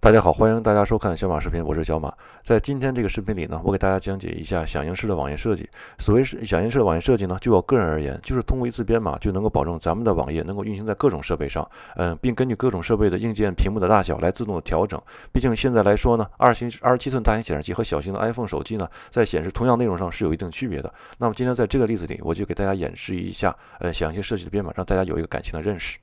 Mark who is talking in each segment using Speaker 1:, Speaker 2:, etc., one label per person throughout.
Speaker 1: 大家好，欢迎大家收看小马视频，我是小马。在今天这个视频里呢，我给大家讲解一下响应式的网页设计。所谓是响应式的网页设计呢，就我个人而言，就是通过一次编码就能够保证咱们的网页能够运行在各种设备上，嗯，并根据各种设备的硬件屏幕的大小来自动的调整。毕竟现在来说呢，二星二十七寸大型显示器和小型的 iPhone 手机呢，在显示同样内容上是有一定区别的。那么今天在这个例子里，我就给大家演示一下呃响应设计的编码，让大家有一个感性的认识。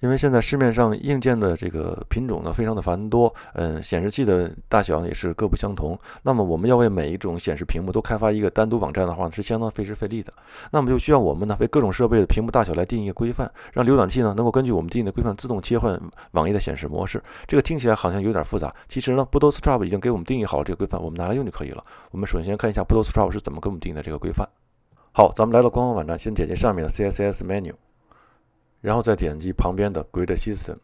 Speaker 1: 因为现在市面上硬件的这个品种呢非常的繁多，嗯，显示器的大小也是各不相同。那么我们要为每一种显示屏幕都开发一个单独网站的话，是相当费时费力的。那么就需要我们呢为各种设备的屏幕大小来定义一个规范，让浏览器呢能够根据我们定义的规范自动切换网页的显示模式。这个听起来好像有点复杂，其实呢，Bootstrap 已经给我们定义好了这个规范，我们拿来用就可以了。我们首先看一下 Bootstrap 是怎么给我们定义的这个规范。好，咱们来到官方网站，先点击上面的 CSS Menu。然后再点击旁边的 Grid System。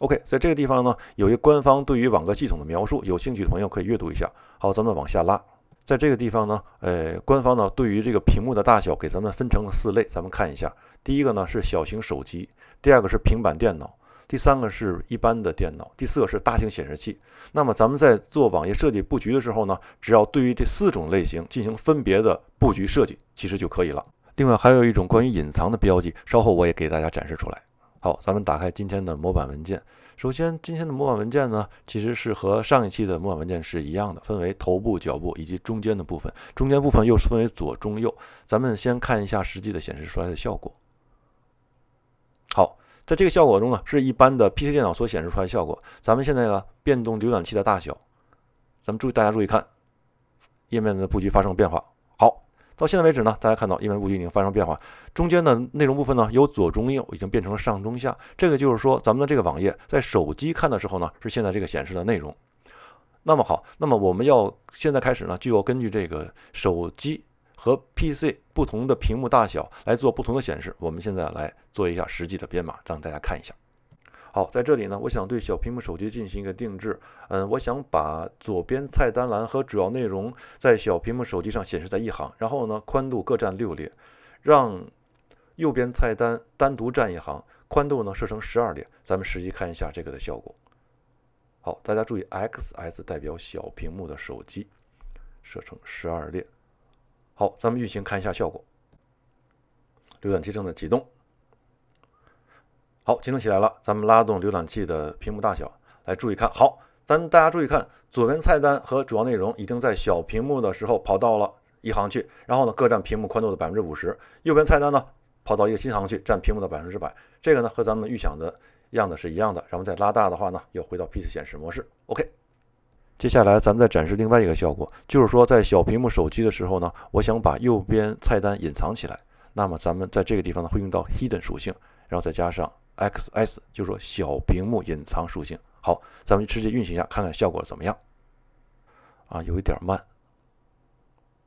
Speaker 1: OK，在这个地方呢，有个官方对于网格系统的描述，有兴趣的朋友可以阅读一下。好，咱们往下拉，在这个地方呢，呃，官方呢对于这个屏幕的大小给咱们分成了四类，咱们看一下。第一个呢是小型手机，第二个是平板电脑，第三个是一般的电脑，第四个是大型显示器。那么咱们在做网页设计布局的时候呢，只要对于这四种类型进行分别的布局设计，其实就可以了。另外还有一种关于隐藏的标记，稍后我也给大家展示出来。好，咱们打开今天的模板文件。首先，今天的模板文件呢，其实是和上一期的模板文件是一样的，分为头部、脚部以及中间的部分。中间部分又分为左、中、右。咱们先看一下实际的显示出来的效果。好，在这个效果中呢，是一般的 PC 电脑所显示出来效果。咱们现在呢，变动浏览器的大小，咱们注意，大家注意看，页面的布局发生了变化。到现在为止呢，大家看到英文布局已经发生变化，中间的内容部分呢由左中右已经变成了上中下，这个就是说咱们的这个网页在手机看的时候呢是现在这个显示的内容。那么好，那么我们要现在开始呢就要根据这个手机和 PC 不同的屏幕大小来做不同的显示。我们现在来做一下实际的编码，让大家看一下。好，在这里呢，我想对小屏幕手机进行一个定制。嗯，我想把左边菜单栏和主要内容在小屏幕手机上显示在一行，然后呢，宽度各占六列，让右边菜单单独占一行，宽度呢设成十二列。咱们实际看一下这个的效果。好，大家注意，XS 代表小屏幕的手机，设成十二列。好，咱们运行看一下效果。浏览器正在启动。好，启动起来了，咱们拉动浏览器的屏幕大小，来注意看。好，咱大家注意看，左边菜单和主要内容已经在小屏幕的时候跑到了一行去，然后呢各占屏幕宽度的百分之五十。右边菜单呢跑到一个新行去，占屏幕的百分之百。这个呢和咱们预想的样子是一样的。然后再拉大的话呢，又回到 PC 显示模式。OK，接下来咱们再展示另外一个效果，就是说在小屏幕手机的时候呢，我想把右边菜单隐藏起来。那么咱们在这个地方呢会用到 hidden 属性，然后再加上。X S 就说小屏幕隐藏属性好，咱们直接运行一下，看看效果怎么样。啊，有一点慢。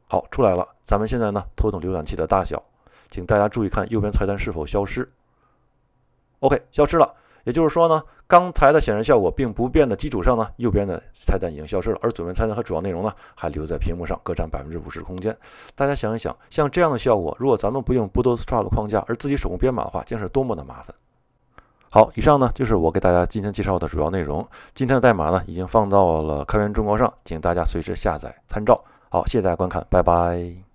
Speaker 1: 好，出来了。咱们现在呢，拖动浏览器的大小，请大家注意看右边菜单是否消失。OK，消失了。也就是说呢，刚才的显示效果并不变的基础上呢，右边的菜单已经消失了，而左边菜单和主要内容呢，还留在屏幕上，各占百分之五十的空间。大家想一想，像这样的效果，如果咱们不用 Bootstrap 框架而自己手工编码的话，将是多么的麻烦。好，以上呢就是我给大家今天介绍的主要内容。今天的代码呢已经放到了开源中国上，请大家随时下载参照。好，谢谢大家观看，拜拜。